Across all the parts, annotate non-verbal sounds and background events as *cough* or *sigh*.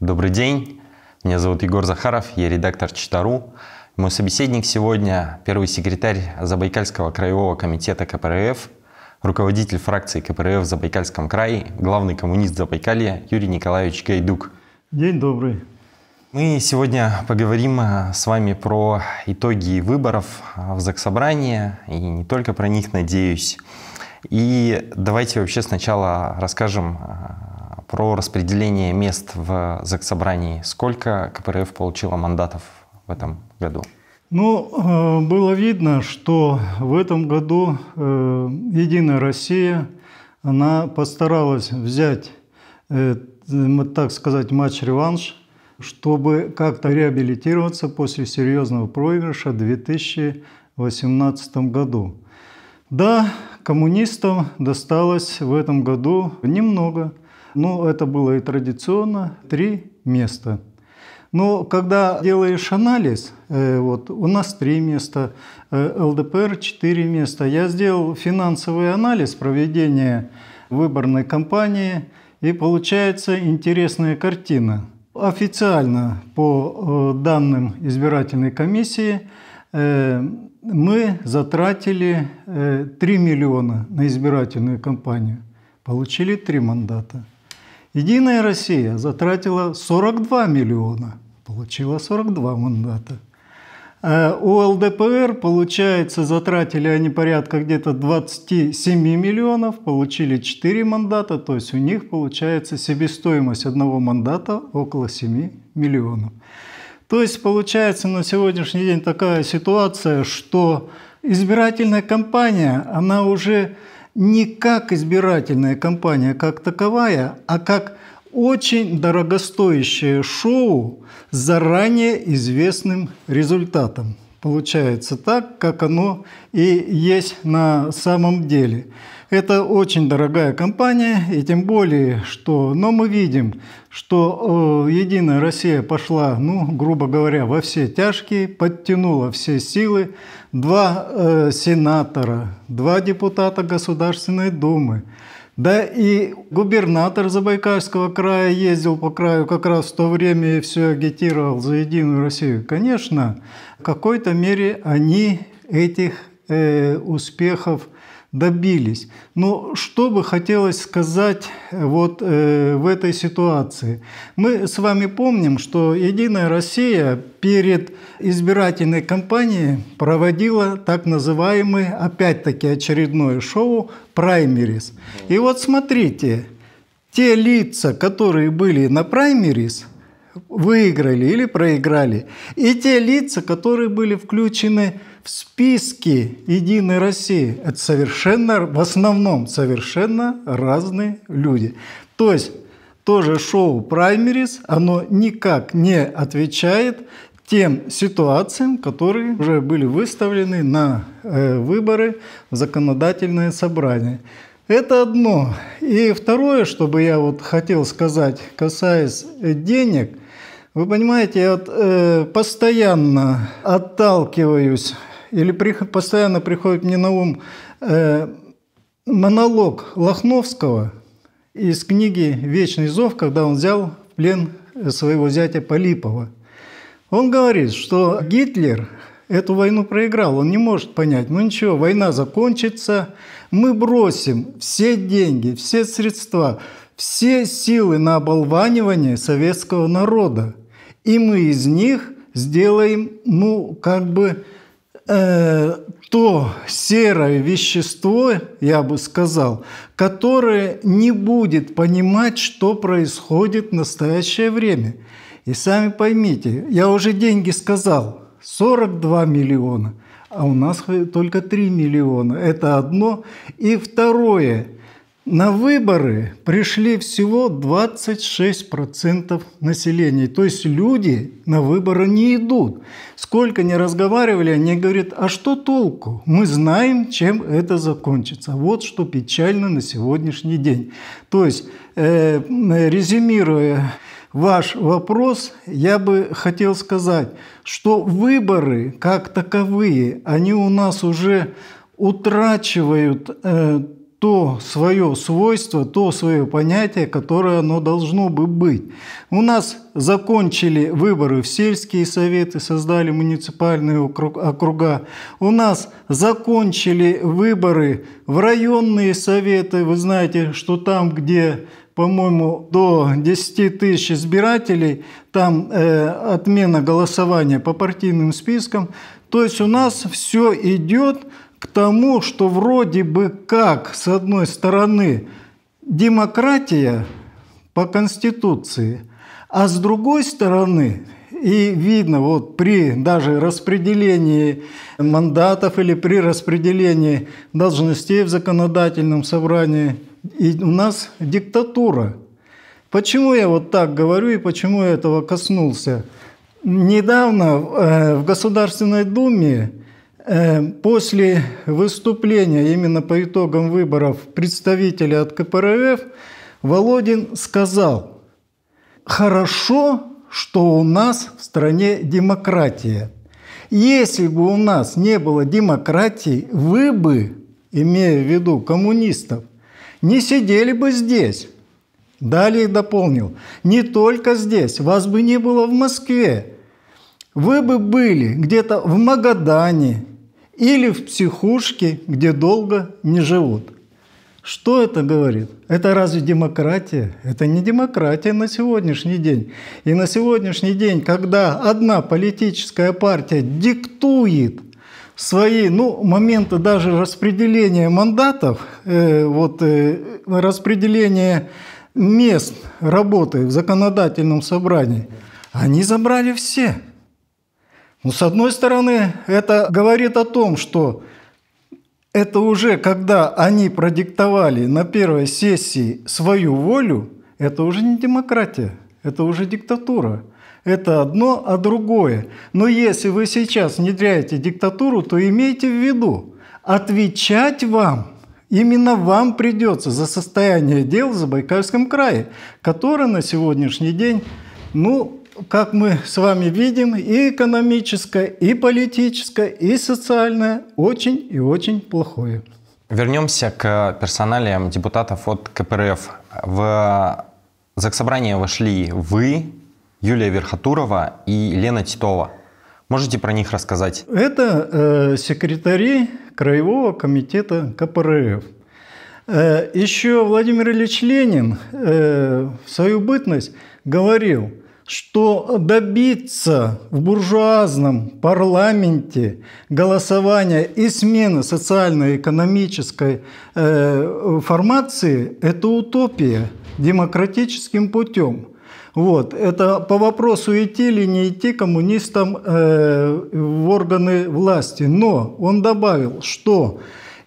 Добрый день, меня зовут Егор Захаров, я редактор Читару. Мой собеседник сегодня – первый секретарь Забайкальского краевого комитета КПРФ, руководитель фракции КПРФ в Забайкальском крае, главный коммунист Забайкалья Юрий Николаевич Гайдук. День добрый. Мы сегодня поговорим а, с вами про итоги выборов а, в Заксобрание, и не только про них, надеюсь. И давайте вообще сначала расскажем а, про распределение мест в заксобрании. Сколько КПРФ получила мандатов в этом году? Ну, э, было видно, что в этом году э, «Единая Россия» она постаралась взять, э, так сказать, матч-реванш, чтобы как-то реабилитироваться после серьезного проигрыша в 2018 году. Да, коммунистам досталось в этом году немного, ну, это было и традиционно, три места. Но когда делаешь анализ, э, вот у нас три места, э, ЛДПР четыре места. Я сделал финансовый анализ проведения выборной кампании, и получается интересная картина. Официально, по э, данным избирательной комиссии, мы затратили 3 миллиона на избирательную кампанию, получили три мандата. Единая Россия затратила 42 миллиона, получила 42 мандата. Э, у ЛДПР, получается, затратили они порядка где-то 27 миллионов, получили 4 мандата, то есть у них получается себестоимость одного мандата около 7 миллионов. То есть получается на сегодняшний день такая ситуация, что избирательная кампания, она уже не как избирательная кампания как таковая, а как очень дорогостоящее шоу с заранее известным результатом получается так, как оно и есть на самом деле. Это очень дорогая компания, и тем более, что, но мы видим, что э, Единая Россия пошла, ну, грубо говоря, во все тяжкие, подтянула все силы. Два э, сенатора, два депутата Государственной Думы – да и губернатор Забайкальского края ездил по краю как раз в то время и все агитировал за Единую Россию. Конечно, в какой-то мере они этих э, успехов добились. Но что бы хотелось сказать э, вот э, в этой ситуации? Мы с вами помним, что «Единая Россия» перед избирательной кампанией проводила так называемый, опять-таки очередное шоу «Праймерис». И вот смотрите, те лица, которые были на «Праймерис», выиграли или проиграли. И те лица, которые были включены в списке «Единой России» это совершенно, в основном, совершенно разные люди. То есть тоже шоу «Праймерис», оно никак не отвечает тем ситуациям, которые уже были выставлены на э, выборы в законодательное собрание. Это одно. И второе, что бы я вот хотел сказать, касаясь денег, вы понимаете, я вот, э, постоянно отталкиваюсь или приход, постоянно приходит мне на ум э, монолог Лохновского из книги «Вечный зов», когда он взял в плен своего зятя Полипова. Он говорит, что Гитлер эту войну проиграл, он не может понять, ну ничего, война закончится, мы бросим все деньги, все средства, все силы на оболванивание советского народа, и мы из них сделаем, ну, как бы Э, то серое вещество, я бы сказал, которое не будет понимать, что происходит в настоящее время. И сами поймите, я уже деньги сказал, 42 миллиона, а у нас только 3 миллиона. Это одно. И второе – на выборы пришли всего 26% населения. То есть люди на выборы не идут. Сколько не разговаривали, они говорят, а что толку? Мы знаем, чем это закончится. Вот что печально на сегодняшний день. То есть, э, резюмируя ваш вопрос, я бы хотел сказать, что выборы как таковые, они у нас уже утрачивают э, то свое свойство, то свое понятие, которое оно должно бы быть. У нас закончили выборы в сельские советы, создали муниципальные округа. У нас закончили выборы в районные советы. Вы знаете, что там, где по-моему, до 10 тысяч избирателей, там э, отмена голосования по партийным спискам. То есть у нас все идет к тому, что вроде бы как, с одной стороны, демократия по Конституции, а с другой стороны, и видно вот при даже распределении мандатов или при распределении должностей в законодательном собрании, и у нас диктатура. Почему я вот так говорю и почему я этого коснулся? Недавно э, в Государственной Думе Эм, после выступления именно по итогам выборов представителя от КПРФ Володин сказал, хорошо, что у нас в стране демократия. Если бы у нас не было демократии, вы бы, имея в виду коммунистов, не сидели бы здесь. Далее дополнил, не только здесь, вас бы не было в Москве. Вы бы были где-то в Магадане или в психушке, где долго не живут. Что это говорит? Это разве демократия? Это не демократия на сегодняшний день. И на сегодняшний день, когда одна политическая партия диктует свои, ну, моменты даже распределения мандатов, э, вот э, распределение мест работы в законодательном собрании, они забрали все. Но ну, с одной стороны, это говорит о том, что это уже когда они продиктовали на первой сессии свою волю, это уже не демократия, это уже диктатура. Это одно, а другое. Но если вы сейчас внедряете диктатуру, то имейте в виду, отвечать вам, именно вам придется за состояние дел в Забайкальском крае, которое на сегодняшний день, ну, как мы с вами видим, и экономическое, и политическое, и социальное очень и очень плохое. Вернемся к персоналиям депутатов от КПРФ. В Заксобрание вошли вы, Юлия Верхотурова и Лена Титова. Можете про них рассказать? Это э, секретари Краевого комитета КПРФ. Э, еще Владимир Ильич Ленин э, в свою бытность говорил – что добиться в буржуазном парламенте голосования и смены социально-экономической э, формации – это утопия демократическим путем. Вот. Это по вопросу идти или не идти коммунистам э, в органы власти. Но он добавил, что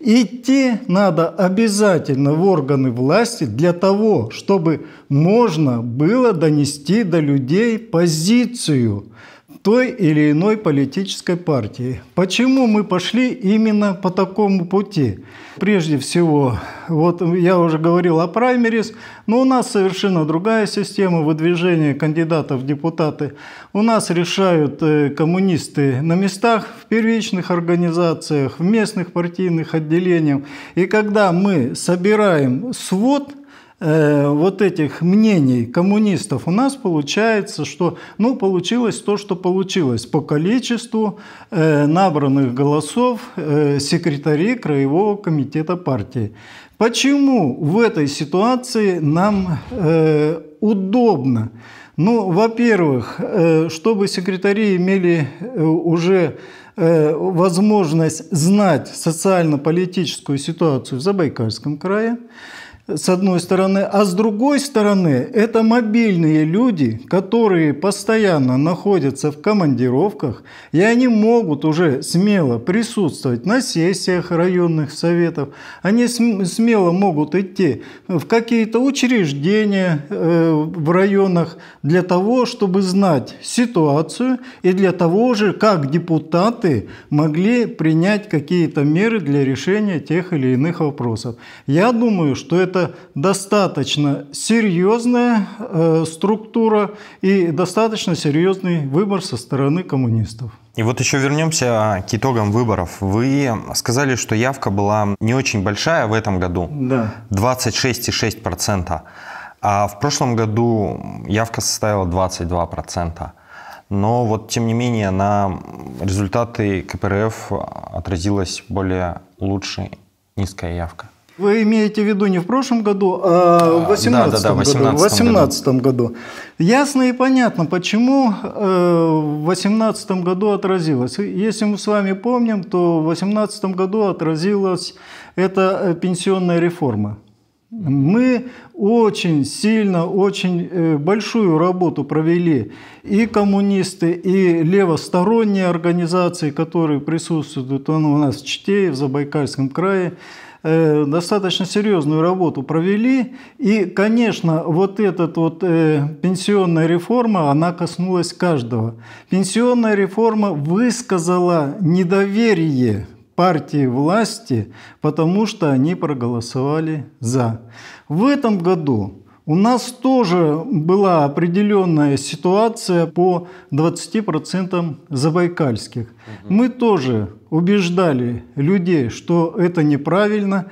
Идти надо обязательно в органы власти для того, чтобы можно было донести до людей позицию – той или иной политической партии. Почему мы пошли именно по такому пути? Прежде всего, вот я уже говорил о праймерис, но у нас совершенно другая система выдвижения кандидатов в депутаты. У нас решают э, коммунисты на местах, в первичных организациях, в местных партийных отделениях. И когда мы собираем свод – Э, вот этих мнений коммунистов у нас получается, что ну, получилось то, что получилось по количеству э, набранных голосов э, секретарей Краевого комитета партии. Почему в этой ситуации нам э, удобно? Ну, во-первых, э, чтобы секретари имели э, уже э, возможность знать социально-политическую ситуацию в Забайкальском крае с одной стороны, а с другой стороны, это мобильные люди, которые постоянно находятся в командировках, и они могут уже смело присутствовать на сессиях районных советов, они смело могут идти в какие-то учреждения э, в районах для того, чтобы знать ситуацию и для того же, как депутаты могли принять какие-то меры для решения тех или иных вопросов. Я думаю, что это это достаточно серьезная э, структура и достаточно серьезный выбор со стороны коммунистов. И вот еще вернемся к итогам выборов. Вы сказали, что явка была не очень большая в этом году. Да. 26,6%. А в прошлом году явка составила 22%. Но вот, тем не менее, на результаты КПРФ отразилась более лучшая низкая явка. Вы имеете в виду не в прошлом году, а в 2018 а, да, да, да, году. 18 году. Ясно и понятно, почему э, в 2018 году отразилось. Если мы с вами помним, то в 2018 году отразилась эта э, пенсионная реформа. Мы очень сильно, очень э, большую работу провели и коммунисты, и левосторонние организации, которые присутствуют у нас в Чите, в Забайкальском крае. Э, достаточно серьезную работу провели. И, конечно, вот эта вот э, пенсионная реформа, она коснулась каждого. Пенсионная реформа высказала недоверие партии власти, потому что они проголосовали «за». В этом году у нас тоже была определенная ситуация по 20% забайкальских. Угу. Мы тоже убеждали людей, что это неправильно,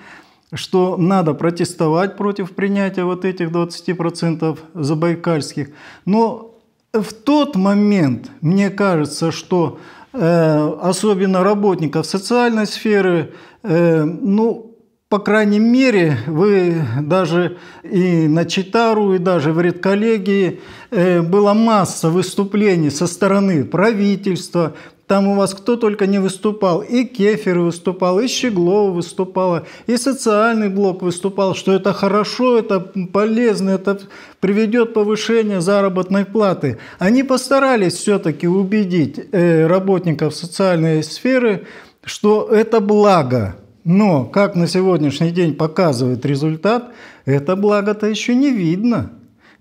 что надо протестовать против принятия вот этих 20% забайкальских. Но в тот момент, мне кажется, что э, особенно работников социальной сферы, э, ну, по крайней мере, вы даже и на Читару, и даже в редколлегии э, была масса выступлений со стороны правительства, там у вас кто только не выступал. И Кефир выступал, и Щеглова выступала, и социальный блок выступал, что это хорошо, это полезно, это приведет повышение заработной платы. Они постарались все-таки убедить э, работников социальной сферы, что это благо. Но, как на сегодняшний день показывает результат, это благо-то еще не видно.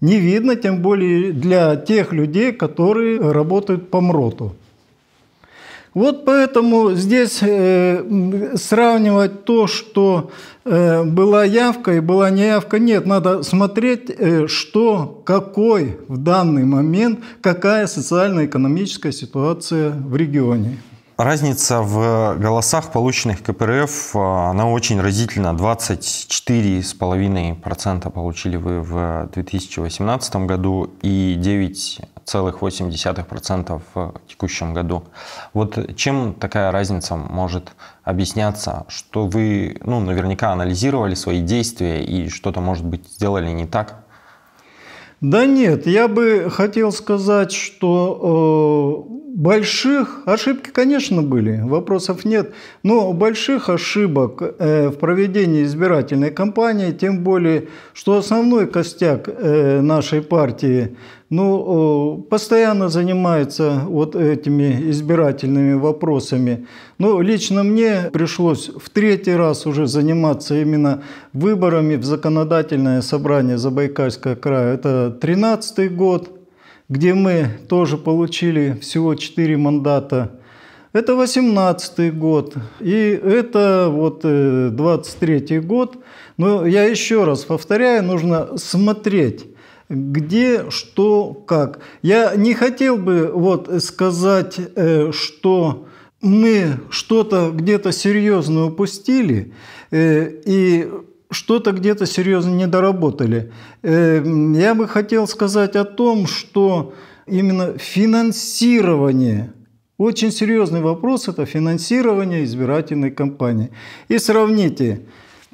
Не видно, тем более для тех людей, которые работают по МРОТу. Вот поэтому здесь э, сравнивать то, что э, была явка и была неявка, нет. Надо смотреть, э, что, какой в данный момент, какая социально-экономическая ситуация в регионе. Разница в голосах, полученных КПРФ, а, она очень разительна. 24,5% получили вы в 2018 году и 9,8% в текущем году. Вот чем такая разница может объясняться? Что вы ну, наверняка анализировали свои действия и что-то, может быть, сделали не так? Да нет, я бы хотел сказать, что э, больших ошибки, конечно, были, вопросов нет, но больших ошибок э, в проведении избирательной кампании, тем более, что основной костяк э, нашей партии ну, э, постоянно занимается вот этими избирательными вопросами. Но лично мне пришлось в третий раз уже заниматься именно выборами в законодательное собрание Забайкальского края. Это 13 год, где мы тоже получили всего 4 мандата. Это 18 год, и это вот 23 э, год. Но я еще раз повторяю, нужно смотреть где, что, как. Я не хотел бы вот сказать, э, что мы что-то где-то серьезно упустили э, и что-то где-то серьезно не доработали. Э, я бы хотел сказать о том, что именно финансирование очень серьезный вопрос – это финансирование избирательной кампании. И сравните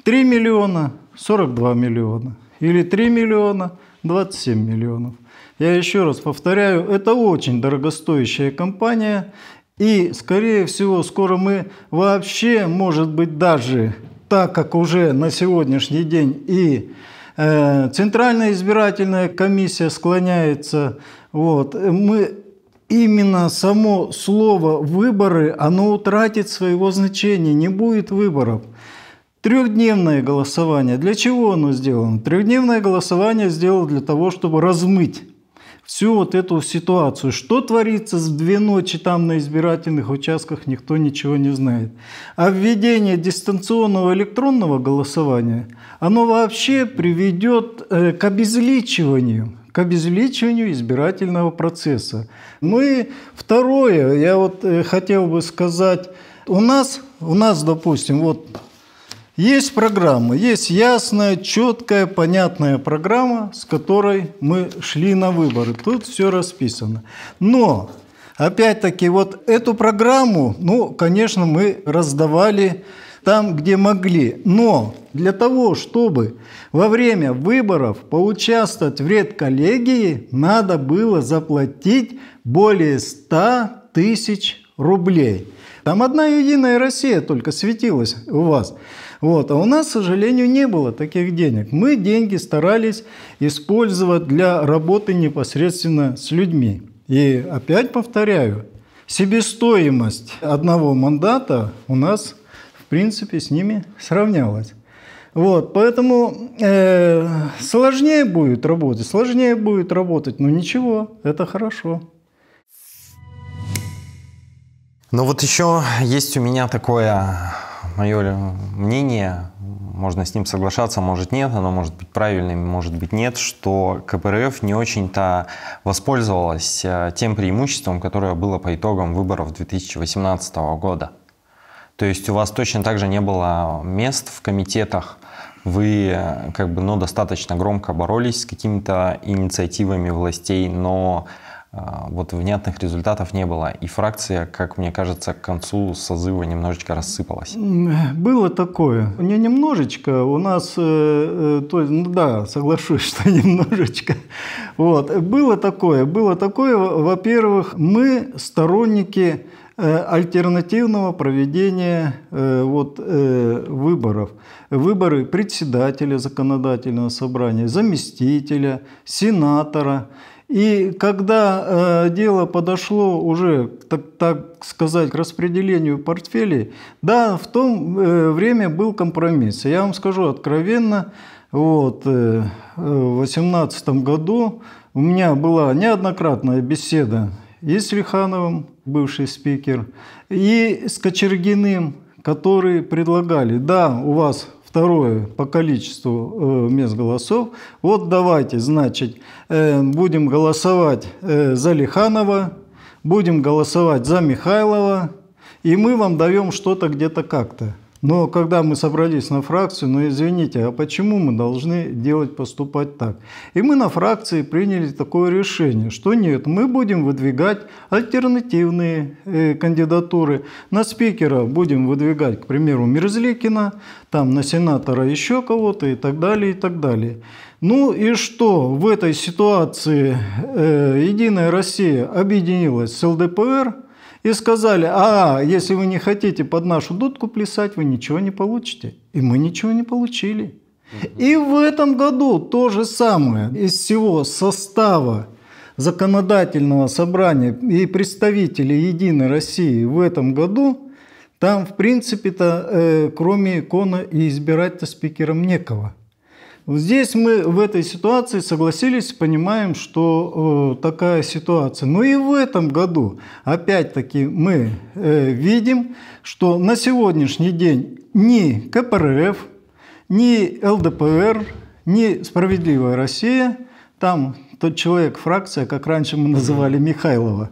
3 миллиона, 42 миллиона или 3 миллиона – 27 миллионов. Я еще раз повторяю, это очень дорогостоящая компания. И, скорее всего, скоро мы вообще, может быть, даже так как уже на сегодняшний день и э, Центральная избирательная комиссия склоняется, вот, мы именно само слово «выборы», оно утратит своего значения, не будет выборов. Трехдневное голосование. Для чего оно сделано? Трехдневное голосование сделано для того, чтобы размыть всю вот эту ситуацию. Что творится с две ночи там на избирательных участках, никто ничего не знает. А введение дистанционного электронного голосования, оно вообще приведет э, к обезличиванию к обезличиванию избирательного процесса. Ну и второе, я вот э, хотел бы сказать, у нас, у нас, допустим, вот есть программа, есть ясная, четкая, понятная программа, с которой мы шли на выборы. Тут все расписано. Но, опять-таки, вот эту программу, ну, конечно, мы раздавали там, где могли. Но для того, чтобы во время выборов поучаствовать в редколлегии, надо было заплатить более 100 тысяч рублей. Там одна единая Россия только светилась у вас. Вот. А у нас, к сожалению, не было таких денег. Мы деньги старались использовать для работы непосредственно с людьми. И опять повторяю, себестоимость одного мандата у нас, в принципе, с ними сравнялась. Вот, поэтому э, сложнее будет работать, сложнее будет работать, но ничего, это хорошо. Но вот еще есть у меня такое мое мнение, можно с ним соглашаться, может нет, оно может быть правильным, может быть нет, что КПРФ не очень-то воспользовалась э, тем преимуществом, которое было по итогам выборов 2018 года. То есть у вас точно так же не было мест в комитетах, вы э, как бы, ну, достаточно громко боролись с какими-то инициативами властей, но а, вот внятных результатов не было. И фракция, как мне кажется, к концу созыва немножечко рассыпалась. Было такое. Не немножечко. У нас, э, э то, ну да, соглашусь, *laughs* что немножечко. Вот. Было такое. Было такое. Во-первых, мы сторонники э, альтернативного проведения э, вот, выборов. Выборы председателя законодательного собрания, заместителя, сенатора – и когда э, дело подошло уже, так, так сказать, к распределению портфелей, да, в то э, время был компромисс. Я вам скажу откровенно, вот, э, э в 2018 году у меня была неоднократная беседа и с Лихановым, бывший спикер, и с Кочергиным, которые предлагали, да, у вас второе по количеству э, мест голосов. Вот давайте, значит, э, будем голосовать э, за Лиханова, будем голосовать за Михайлова, и мы вам даем что-то где-то как-то. Но когда мы собрались на фракцию, ну извините, а почему мы должны делать поступать так? И мы на фракции приняли такое решение, что нет, мы будем выдвигать альтернативные э, кандидатуры. На спикера будем выдвигать, к примеру, Мерзликина, там на сенатора еще кого-то и так далее, и так далее. Ну и что в этой ситуации э, «Единая Россия» объединилась с ЛДПР – и сказали, а, если вы не хотите под нашу дудку плясать, вы ничего не получите. И мы ничего не получили. И в этом году то же самое. Из всего состава законодательного собрания и представителей Единой России в этом году, там, в принципе-то, э, кроме икона и избирать-то спикером некого. Здесь мы в этой ситуации согласились, понимаем, что э, такая ситуация. Но и в этом году, опять-таки, мы э, видим, что на сегодняшний день ни КПРФ, ни ЛДПР, ни «Справедливая Россия», там тот человек, фракция, как раньше мы называли Михайлова,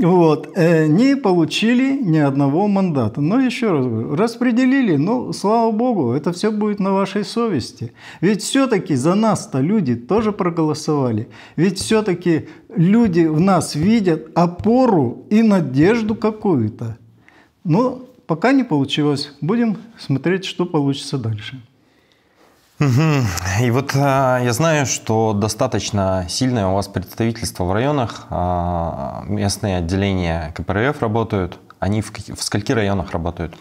вот, э, не получили ни одного мандата. Но еще раз говорю, распределили, ну, слава богу, это все будет на вашей совести. Ведь все-таки за нас-то люди тоже проголосовали. Ведь все-таки люди в нас видят опору и надежду какую-то. Но пока не получилось, будем смотреть, что получится дальше. Угу. И вот а, я знаю, что достаточно сильное у вас представительство в районах, а, местные отделения КПРФ работают. Они в, в скольки районах работают?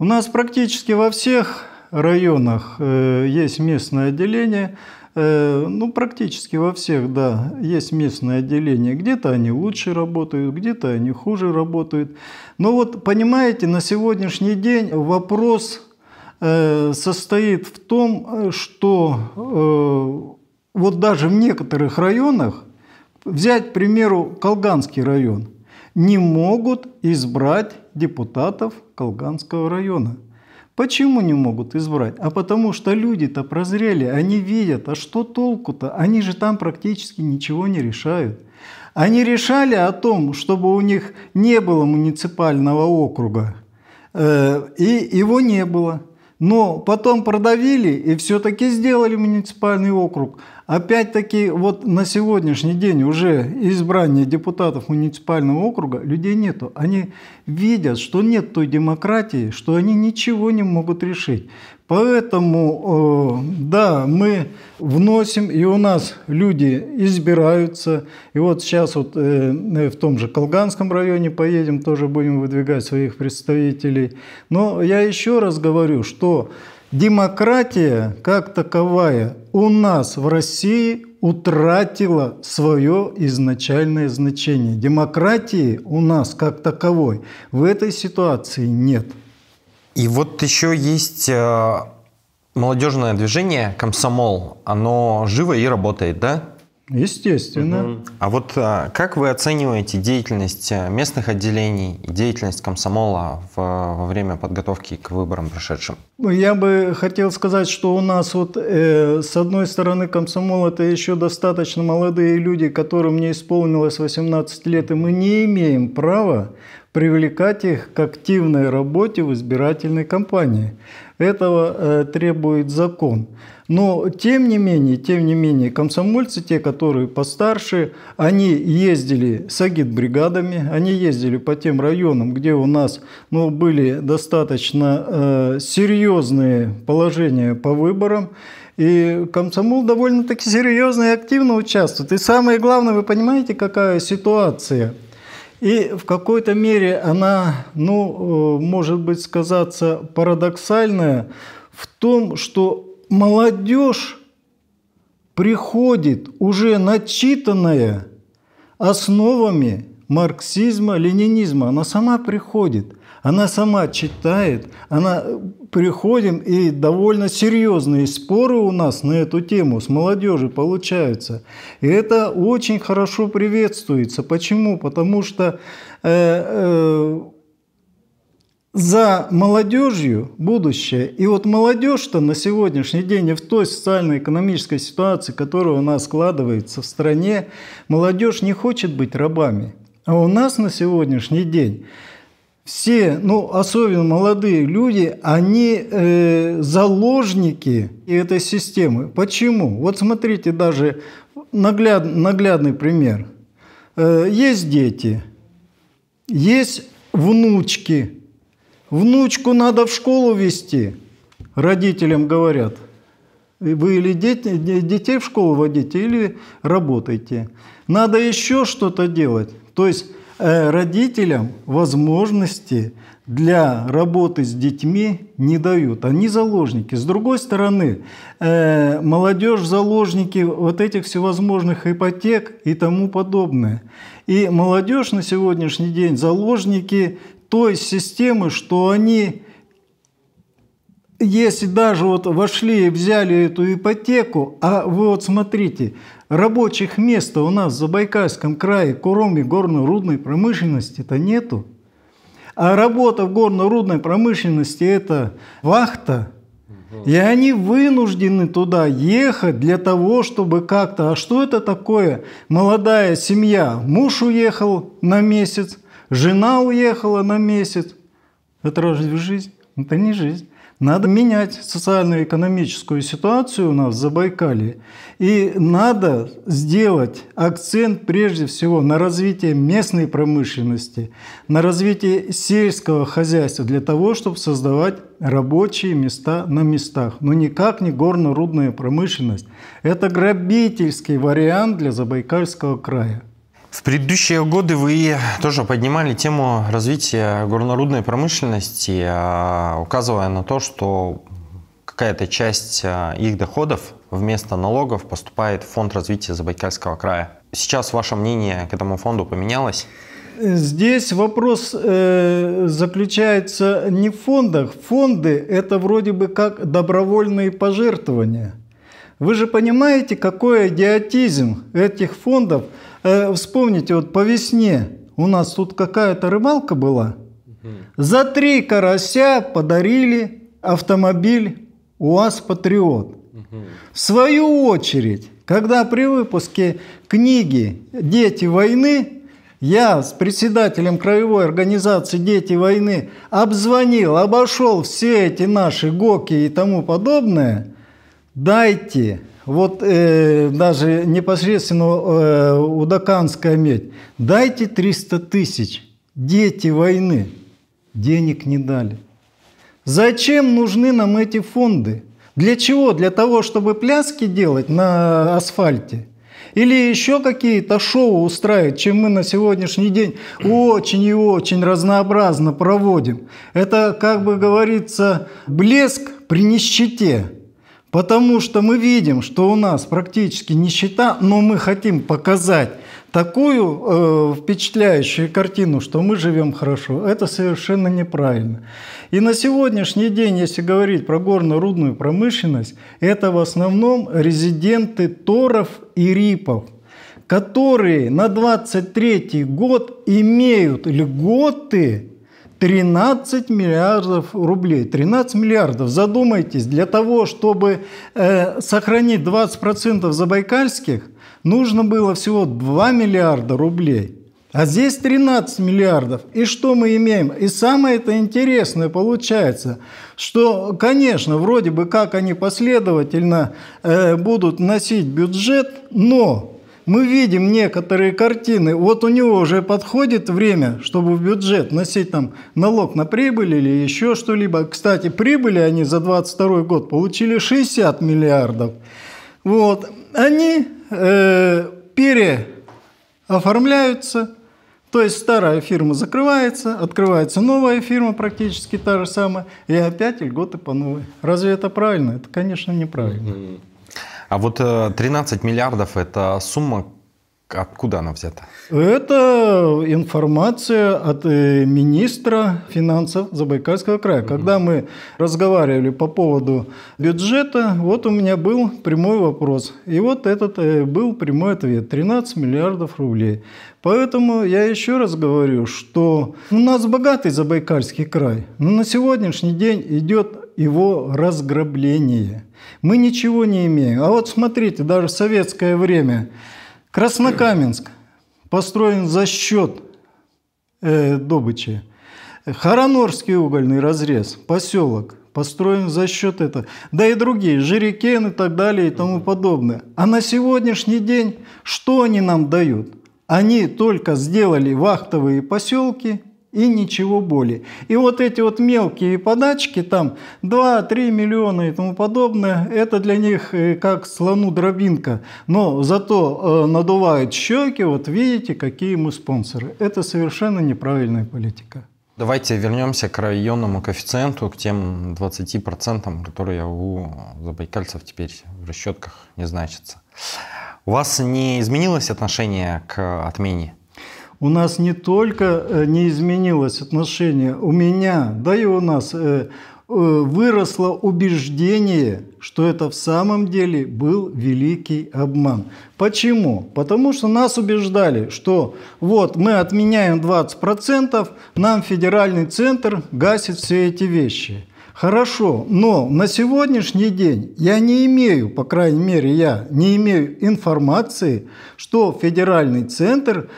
У нас практически во всех районах э, есть местное отделение. Э, ну, практически во всех, да, есть местное отделение. Где-то они лучше работают, где-то они хуже работают. Но вот, понимаете, на сегодняшний день вопрос Э, состоит в том, э, что э, вот даже в некоторых районах, взять, к примеру, Колганский район, не могут избрать депутатов Колганского района. Почему не могут избрать? А потому что люди-то прозрели, они видят, а что толку-то? Они же там практически ничего не решают. Они решали о том, чтобы у них не было муниципального округа, и его не было. Но потом продавили и все-таки сделали муниципальный округ. Опять-таки, вот на сегодняшний день уже избрание депутатов муниципального округа, людей нету. Они видят, что нет той демократии, что они ничего не могут решить. Поэтому, э, да, мы вносим, и у нас люди избираются. И вот сейчас вот э, в том же Колганском районе поедем, тоже будем выдвигать своих представителей. Но я еще раз говорю, что Демократия как таковая у нас в России утратила свое изначальное значение. Демократии у нас как таковой в этой ситуации нет. И вот еще есть э, молодежное движение «Комсомол». Оно живо и работает, да? Естественно. Угу. А вот а, как вы оцениваете деятельность э, местных отделений и деятельность комсомола в, во время подготовки к выборам прошедшим? Ну, я бы хотел сказать, что у нас вот э, с одной стороны комсомол это еще достаточно молодые люди, которым не исполнилось 18 лет, и мы не имеем права привлекать их к активной работе в избирательной кампании. Этого э, требует закон. Но тем не менее, тем не менее, комсомольцы, те, которые постарше, они ездили с агитбригадами, они ездили по тем районам, где у нас ну, были достаточно э, серьезные положения по выборам. И комсомол довольно-таки серьезно и активно участвует. И самое главное, вы понимаете, какая ситуация – и в какой-то мере она, ну, э, может быть, сказаться парадоксальная в том, что молодежь приходит уже начитанная основами марксизма, ленинизма. Она сама приходит. Она сама читает, она э, приходим, и довольно серьезные споры у нас на эту тему с молодежью получаются. И это очень хорошо приветствуется. Почему? Потому что э, э, за молодежью будущее. И вот молодежь-то на сегодняшний день и в той социально-экономической ситуации, которая у нас складывается в стране, молодежь не хочет быть рабами. А у нас на сегодняшний день все, ну особенно молодые люди, они э, заложники этой системы. Почему? Вот смотрите, даже нагляд, наглядный пример. Э, есть дети, есть внучки. Внучку надо в школу вести, родителям говорят. Вы или дети, детей в школу водите, или работаете. Надо еще что-то делать. То есть Э, родителям возможности для работы с детьми не дают. Они заложники. С другой стороны, э, молодежь заложники вот этих всевозможных ипотек и тому подобное. И молодежь на сегодняшний день заложники той системы, что они если даже вот вошли и взяли эту ипотеку, а вы вот смотрите, рабочих мест у нас в Забайкальском крае, кроме горно-рудной промышленности-то нету. А работа в горно-рудной промышленности – это вахта, и они вынуждены туда ехать для того, чтобы как-то... А что это такое? Молодая семья. Муж уехал на месяц, жена уехала на месяц. Это разве жизнь? Это не жизнь. Надо менять социально-экономическую ситуацию у нас в Забайкалье. И надо сделать акцент прежде всего на развитие местной промышленности, на развитие сельского хозяйства для того, чтобы создавать рабочие места на местах. Но никак не горно-рудная промышленность. Это грабительский вариант для Забайкальского края. В предыдущие годы вы тоже поднимали тему развития горнорудной промышленности, а, указывая на то, что какая-то часть а, их доходов вместо налогов поступает в фонд развития Забайкальского края. Сейчас ваше мнение к этому фонду поменялось? Здесь вопрос э, заключается не в фондах. Фонды – это вроде бы как добровольные пожертвования – вы же понимаете, какой идиотизм этих фондов. Э, вспомните, вот по весне у нас тут какая-то рыбалка была. За три карася подарили автомобиль УАЗ «Патриот». В свою очередь, когда при выпуске книги «Дети войны» я с председателем краевой организации «Дети войны» обзвонил, обошел все эти наши ГОКи и тому подобное – Дайте, вот э, даже непосредственно э, удаканская медь, дайте 300 тысяч, дети войны. Денег не дали. Зачем нужны нам эти фонды? Для чего? Для того, чтобы пляски делать на асфальте? Или еще какие-то шоу устраивать, чем мы на сегодняшний день очень и очень разнообразно проводим. Это, как бы говорится, блеск при нищете. Потому что мы видим, что у нас практически нищета, но мы хотим показать такую э, впечатляющую картину, что мы живем хорошо. Это совершенно неправильно. И на сегодняшний день, если говорить про горно-рудную промышленность, это в основном резиденты торов и рипов которые на 23 год имеют льготы 13 миллиардов рублей. 13 миллиардов. Задумайтесь, для того, чтобы э, сохранить 20% забайкальских, нужно было всего 2 миллиарда рублей. А здесь 13 миллиардов. И что мы имеем? И самое это интересное получается, что, конечно, вроде бы как они последовательно э, будут носить бюджет, но мы видим некоторые картины, вот у него уже подходит время, чтобы в бюджет носить там налог на прибыль или еще что-либо. Кстати, прибыли они за 22 год получили 60 миллиардов. Вот, они э, переоформляются, то есть старая фирма закрывается, открывается новая фирма, практически та же самая, и опять льготы по новой. Разве это правильно? Это, конечно, неправильно. А вот 13 э, миллиардов – это сумма, Откуда она взята? Это информация от э, министра финансов Забайкальского края. Угу. Когда мы разговаривали по поводу бюджета, вот у меня был прямой вопрос. И вот этот э, был прямой ответ. 13 миллиардов рублей. Поэтому я еще раз говорю, что у нас богатый Забайкальский край. Но на сегодняшний день идет его разграбление. Мы ничего не имеем. А вот смотрите, даже в советское время Краснокаменск построен за счет э, добычи. Харанорский угольный разрез, поселок, построен за счет этого. Да и другие, Жирикен и так далее и тому подобное. А на сегодняшний день что они нам дают? Они только сделали вахтовые поселки – и ничего более. И вот эти вот мелкие подачки, там 2-3 миллиона и тому подобное, это для них э, как слону дробинка. Но зато э, надувают щеки, вот видите, какие мы спонсоры. Это совершенно неправильная политика. Давайте вернемся к районному коэффициенту, к тем 20%, которые у забайкальцев теперь в расчетках не значатся. У вас не изменилось отношение к отмене у нас не только э, не изменилось отношение, у меня, да и у нас э, э, выросло убеждение, что это в самом деле был великий обман. Почему? Потому что нас убеждали, что вот мы отменяем 20%, нам федеральный центр гасит все эти вещи. Хорошо, но на сегодняшний день я не имею, по крайней мере я не имею информации, что федеральный центр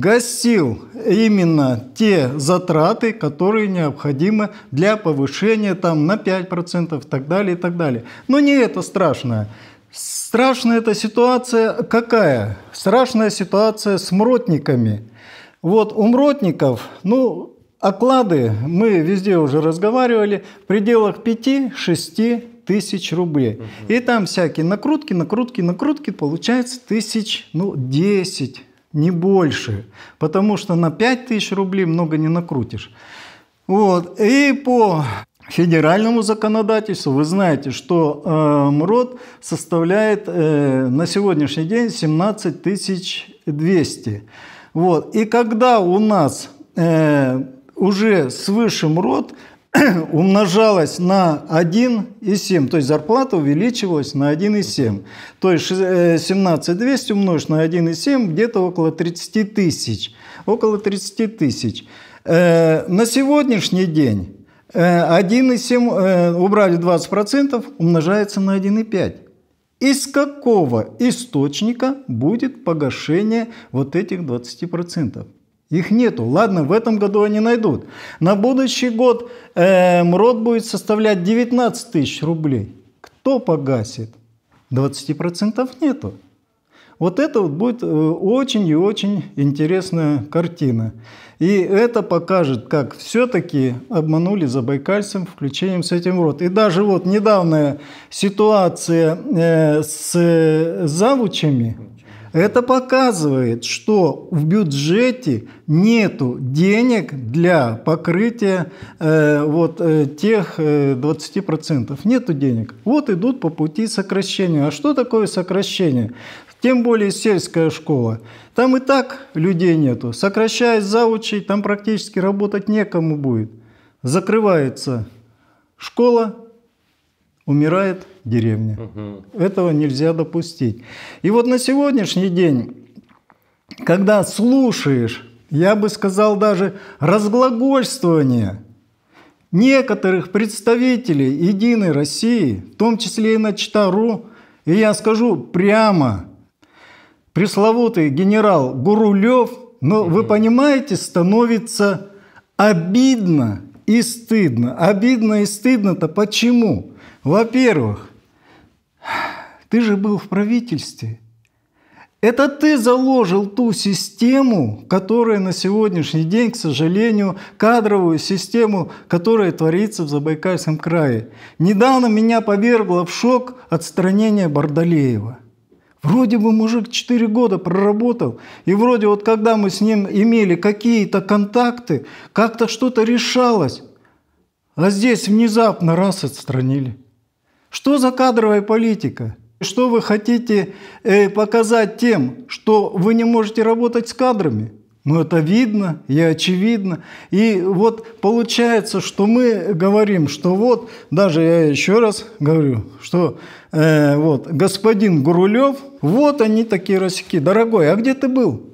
гасил именно те затраты, которые необходимы для повышения там, на 5% и так далее, и так далее. Но не это страшное. Страшная эта ситуация какая? Страшная ситуация с мротниками. Вот у мротников, ну, оклады, мы везде уже разговаривали, в пределах 5-6 тысяч рублей. Угу. И там всякие накрутки, накрутки, накрутки, получается тысяч, ну, 10 не больше, потому что на 5000 рублей много не накрутишь. Вот. И по федеральному законодательству вы знаете, что э, МРОД составляет э, на сегодняшний день 17 200. Вот. И когда у нас э, уже свыше МРОД *clears throat* умножалось на 1,7, то есть зарплата увеличивалась на 1,7. То есть 17200 э, умножить на 1,7 где-то около 30 тысяч. Около 30 тысяч. Э, на сегодняшний день 1,7 э, убрали 20%, умножается на 1,5. Из какого источника будет погашение вот этих 20%? Их нету. Ладно, в этом году они найдут. На будущий год э, эм, МРОД будет составлять 19 тысяч рублей. Кто погасит? 20% нету. Вот это вот будет э, очень и очень интересная картина. И это покажет, как все-таки обманули забайкальцем включением с этим в рот. И даже вот недавняя ситуация э, с э, завучами, это показывает, что в бюджете нет денег для покрытия э, вот, э, тех э, 20%. Нету денег. Вот идут по пути сокращения. А что такое сокращение? Тем более сельская школа. Там и так людей нету. Сокращаясь заучей, там практически работать некому будет. Закрывается школа, умирает деревня. Угу. Этого нельзя допустить. И вот на сегодняшний день, когда слушаешь, я бы сказал даже разглагольствование некоторых представителей Единой России, в том числе и на Читару, и я скажу прямо, пресловутый генерал Гурулев, но угу. вы понимаете, становится обидно и стыдно. Обидно и стыдно-то почему? Во-первых, ты же был в правительстве. Это ты заложил ту систему, которая на сегодняшний день, к сожалению, кадровую систему, которая творится в Забайкальском крае. Недавно меня повергло в шок отстранение Бардалеева. Вроде бы мужик 4 года проработал, и вроде вот когда мы с ним имели какие-то контакты, как-то что-то решалось, а здесь внезапно раз отстранили. Что за кадровая политика? Что вы хотите э, показать тем, что вы не можете работать с кадрами? Ну это видно и очевидно. И вот получается, что мы говорим, что вот, даже я еще раз говорю, что э, вот господин Гурулев, вот они такие рассеки. Дорогой, а где ты был?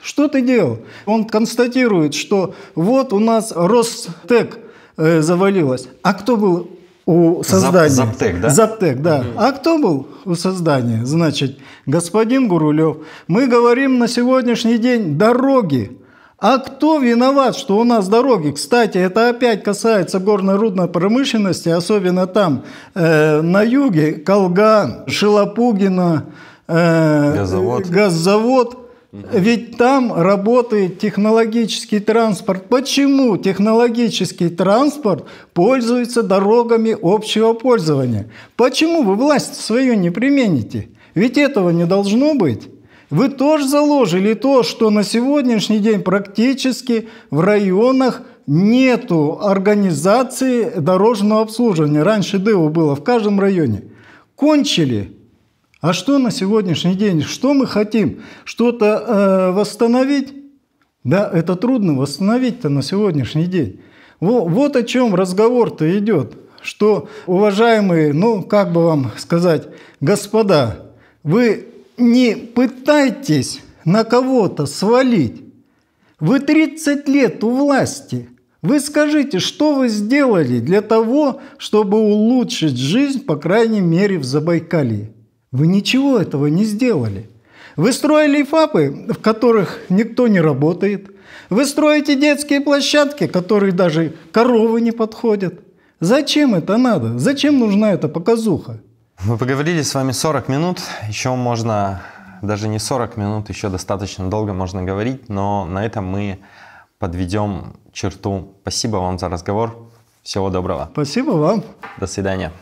Что ты делал? Он констатирует, что вот у нас Ростек э, завалилась. А кто был у создания. заптек, да? Заптек, да. Угу. А кто был у создания? Значит, господин Гурулев. Мы говорим на сегодняшний день дороги. А кто виноват, что у нас дороги? Кстати, это опять касается горно-рудной промышленности, особенно там, э, на юге, Колган, Шилопугина, э, газзавод. газзавод. Ведь там работает технологический транспорт. Почему технологический транспорт пользуется дорогами общего пользования? Почему вы власть свою не примените? Ведь этого не должно быть. Вы тоже заложили то, что на сегодняшний день практически в районах нету организации дорожного обслуживания. Раньше ДЭО было в каждом районе. Кончили – а что на сегодняшний день? Что мы хотим? Что-то э, восстановить? Да, это трудно восстановить-то на сегодняшний день. Вот, вот о чем разговор-то идет. Что, уважаемые, ну, как бы вам сказать, господа, вы не пытайтесь на кого-то свалить. Вы 30 лет у власти. Вы скажите, что вы сделали для того, чтобы улучшить жизнь, по крайней мере, в Забайкалье? Вы ничего этого не сделали. Вы строили ФАПы, в которых никто не работает. Вы строите детские площадки, которые даже коровы не подходят. Зачем это надо? Зачем нужна эта показуха? Мы поговорили с вами 40 минут. Еще можно, даже не 40 минут, еще достаточно долго можно говорить, но на этом мы подведем черту. Спасибо вам за разговор. Всего доброго. Спасибо вам. До свидания.